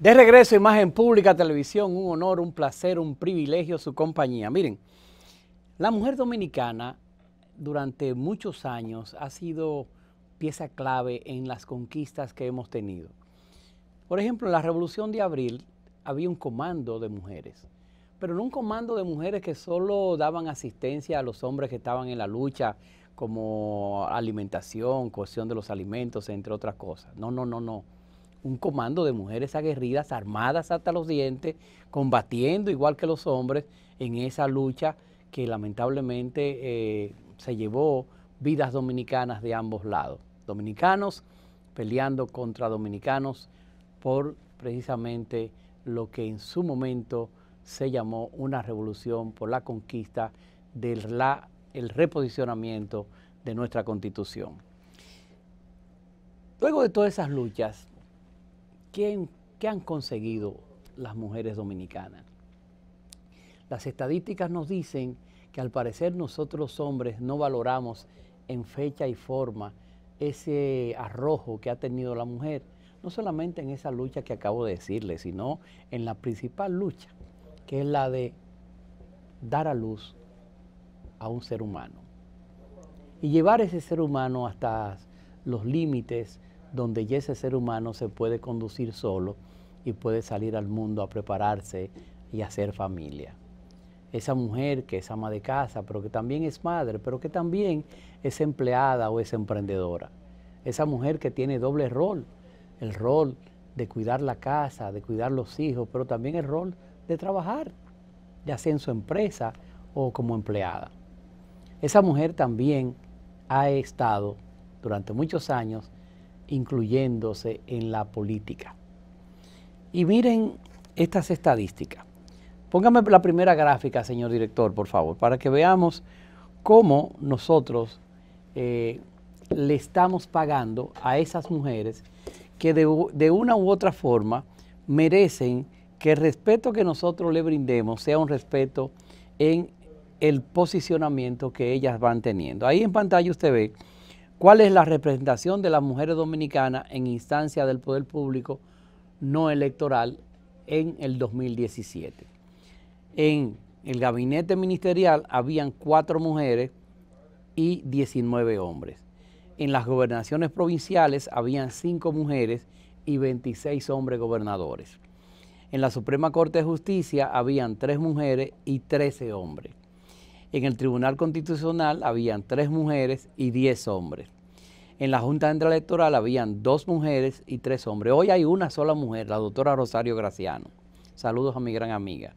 De regreso, Imagen Pública Televisión, un honor, un placer, un privilegio su compañía. Miren, la mujer dominicana durante muchos años ha sido pieza clave en las conquistas que hemos tenido. Por ejemplo, en la Revolución de Abril había un comando de mujeres, pero no un comando de mujeres que solo daban asistencia a los hombres que estaban en la lucha, como alimentación, cohesión de los alimentos, entre otras cosas. No, no, no, no un comando de mujeres aguerridas, armadas hasta los dientes, combatiendo igual que los hombres en esa lucha que lamentablemente eh, se llevó vidas dominicanas de ambos lados. Dominicanos peleando contra dominicanos por precisamente lo que en su momento se llamó una revolución por la conquista del la, el reposicionamiento de nuestra constitución. Luego de todas esas luchas, ¿Qué, han conseguido las mujeres dominicanas? Las estadísticas nos dicen que al parecer nosotros hombres no valoramos en fecha y forma ese arrojo que ha tenido la mujer, no solamente en esa lucha que acabo de decirle, sino en la principal lucha, que es la de dar a luz a un ser humano y llevar ese ser humano hasta los límites donde ya ese ser humano se puede conducir solo y puede salir al mundo a prepararse y hacer familia. Esa mujer que es ama de casa, pero que también es madre, pero que también es empleada o es emprendedora. Esa mujer que tiene doble rol, el rol de cuidar la casa, de cuidar los hijos, pero también el rol de trabajar, ya sea en su empresa o como empleada. Esa mujer también ha estado durante muchos años incluyéndose en la política. Y miren estas estadísticas. Póngame la primera gráfica, señor director, por favor, para que veamos cómo nosotros eh, le estamos pagando a esas mujeres que de, de una u otra forma merecen que el respeto que nosotros le brindemos sea un respeto en el posicionamiento que ellas van teniendo. Ahí en pantalla usted ve cuál es la representación de las mujeres dominicanas en instancia del poder público no electoral en el 2017. En el gabinete ministerial habían cuatro mujeres y 19 hombres. En las gobernaciones provinciales habían cinco mujeres y 26 hombres gobernadores. En la Suprema Corte de Justicia habían tres mujeres y 13 hombres. En el Tribunal Constitucional habían tres mujeres y diez hombres. En la Junta Central Electoral habían dos mujeres y tres hombres. Hoy hay una sola mujer, la doctora Rosario Graciano. Saludos a mi gran amiga.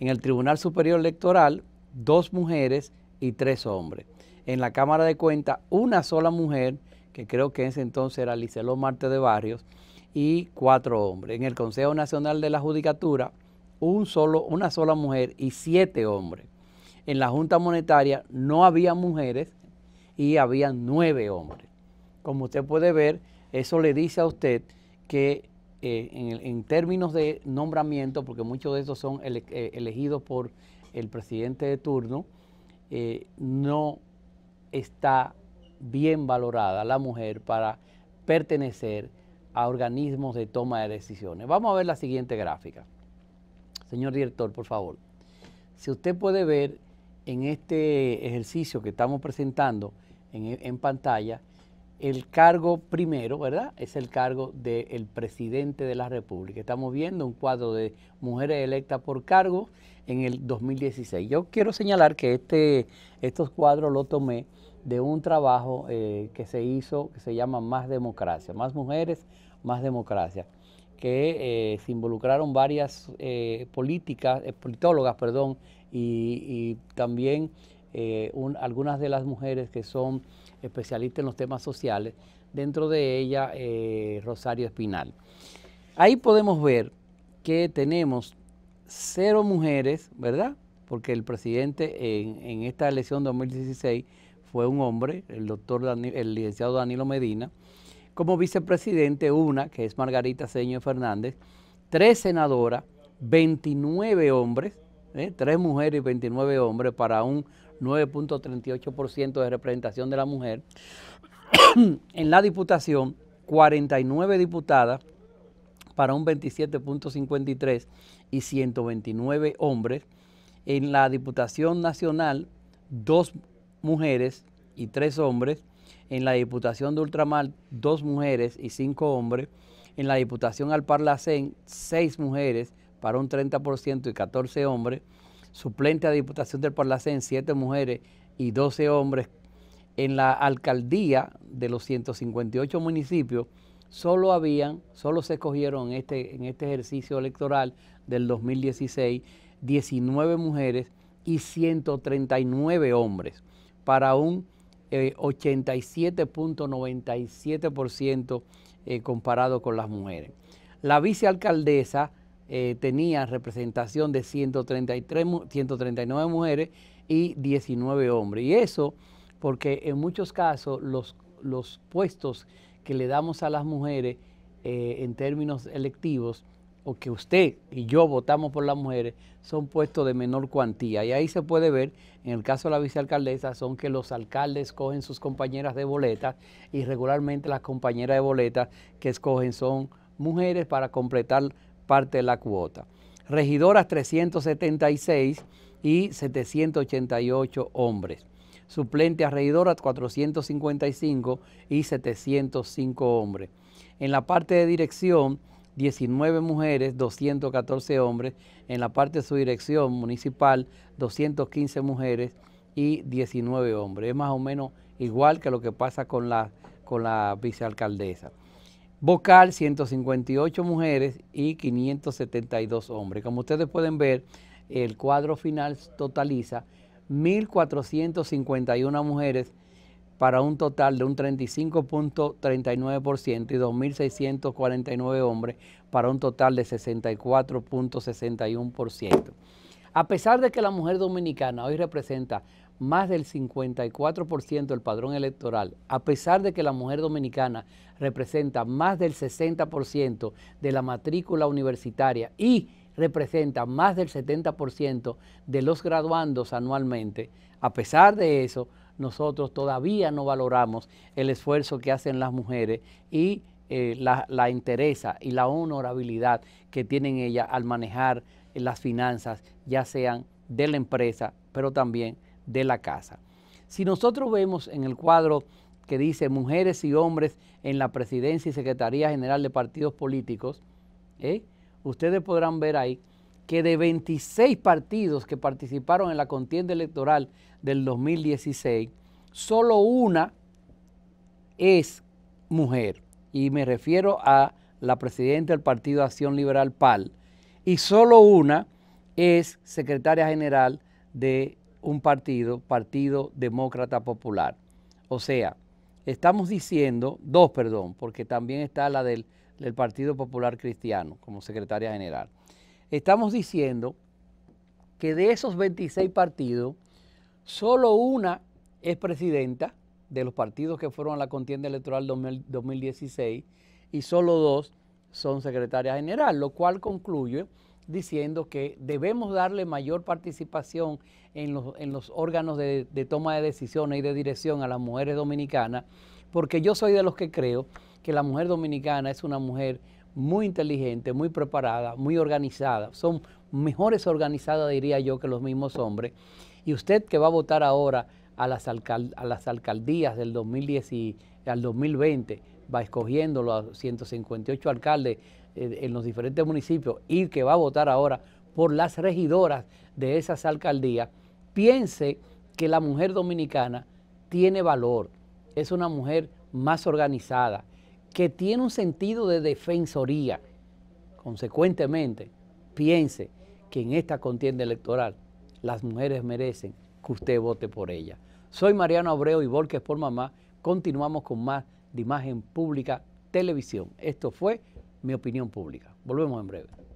En el Tribunal Superior Electoral, dos mujeres y tres hombres. En la Cámara de Cuentas, una sola mujer, que creo que en ese entonces era Liceló Marte de Barrios, y cuatro hombres. En el Consejo Nacional de la Judicatura, un solo, una sola mujer y siete hombres en la Junta Monetaria no había mujeres y había nueve hombres. Como usted puede ver, eso le dice a usted que eh, en, términos de nombramiento, porque muchos de estos son eh, elegidos por el presidente de turno, eh, no está bien valorada la mujer para pertenecer a organismos de toma de decisiones. Vamos a ver la siguiente gráfica. Señor director, por favor. Si usted puede ver en este ejercicio que estamos presentando en, pantalla, el cargo primero, ¿verdad? Es el cargo del presidente de la República. Estamos viendo un cuadro de mujeres electas por cargo en el 2016. Yo quiero señalar que este, estos cuadros los tomé de un trabajo eh, que se hizo que se llama Más Democracia, Más Mujeres, Más Democracia, que eh, se involucraron varias eh, políticas, politólogas, perdón, y, también eh, algunas de las mujeres que son especialistas en los temas sociales, dentro de ella eh, Rosario Espinal. Ahí podemos ver que tenemos cero mujeres, ¿verdad? Porque el presidente en, esta elección 2016 fue un hombre, el doctor el licenciado Danilo Medina, como vicepresidente una, que es Margarita Seño Fernández, tres senadoras, 29 hombres, ¿eh? tres mujeres y 29 hombres para un 9.38% de representación de la mujer. en la diputación, 49 diputadas para un 27.53 y 129 hombres. En la Diputación Nacional, dos mujeres y tres hombres. En la Diputación de Ultramar, dos mujeres y cinco hombres. En la Diputación al Parlacén, seis mujeres para un 30% y 14 hombres, suplente a Diputación del Parlacén, 7 mujeres y 12 hombres. En la alcaldía de los 158 municipios, solo habían, solo se escogieron en este, en este ejercicio electoral del 2016 19 mujeres y 139 hombres para un 87.97% eh, eh, comparado con las mujeres. La vicealcaldesa eh, tenía representación de 133, 139 mujeres y 19 hombres. Y eso porque en muchos casos los, los puestos que le damos a las mujeres eh, en términos electivos, o que usted y yo votamos por las mujeres, son puestos de menor cuantía. Y ahí se puede ver, en el caso de la vicealcaldesa, son que los alcaldes cogen sus compañeras de boleta y regularmente las compañeras de boleta que escogen son mujeres para completar parte de la cuota. Regidoras 376 y 788 hombres. Suplente a regidoras 455 y 705 hombres. En la parte de dirección 19 mujeres, 214 hombres. En la parte de su dirección municipal, 215 mujeres y 19 hombres. Es más o menos igual que lo que pasa con la, con la vicealcaldesa vocal 158 mujeres y 572 hombres. Como ustedes pueden ver, el cuadro final totaliza 1.451 mujeres para un total de un 35.39% y 2.649 hombres para un total de 64.61%. A pesar de que la mujer dominicana hoy representa más del 54% del padrón electoral, a pesar de que la mujer dominicana representa más del 60% de la matrícula universitaria y representa más del 70% de los graduandos anualmente, a pesar de eso, nosotros todavía no valoramos el esfuerzo que hacen las mujeres y eh, la, la interesa y la honorabilidad que tienen ellas al manejar las finanzas, ya sean de la empresa, pero también de la casa. Si nosotros vemos en el cuadro que dice mujeres y hombres en la presidencia y secretaría general de partidos políticos, ¿eh? ustedes podrán ver ahí que de 26 partidos que participaron en la contienda electoral del 2016, solo una es mujer, y me refiero a la presidenta del Partido Acción Liberal PAL, y solo una es secretaria general de un partido, Partido Demócrata Popular. O sea, estamos diciendo, dos, perdón, porque también está la del, Partido Popular Cristiano como secretaria general. Estamos diciendo que de esos 26 partidos, solo una es presidenta de los partidos que fueron a la contienda electoral 2016 y solo dos son secretaria general, lo cual concluye diciendo que debemos darle mayor participación en los, órganos de, de, toma de decisiones y de dirección a las mujeres dominicanas, porque yo soy de los que creo que la mujer dominicana es una mujer muy inteligente, muy preparada, muy organizada. Son mejores organizadas, diría yo, que los mismos hombres. Y usted que va a votar ahora a las, alcaldías del 2010 y al 2020, va escogiendo los 158 alcaldes eh, en los diferentes municipios y que va a votar ahora por las regidoras de esas alcaldías, piense que la mujer dominicana tiene valor, es una mujer más organizada, que tiene un sentido de defensoría. Consecuentemente, piense que en esta contienda electoral las mujeres merecen que usted vote por ella. Soy Mariano Abreu y Volques por Mamá. Continuamos con más de Imagen Pública Televisión. Esto fue Mi Opinión Pública. Volvemos en breve.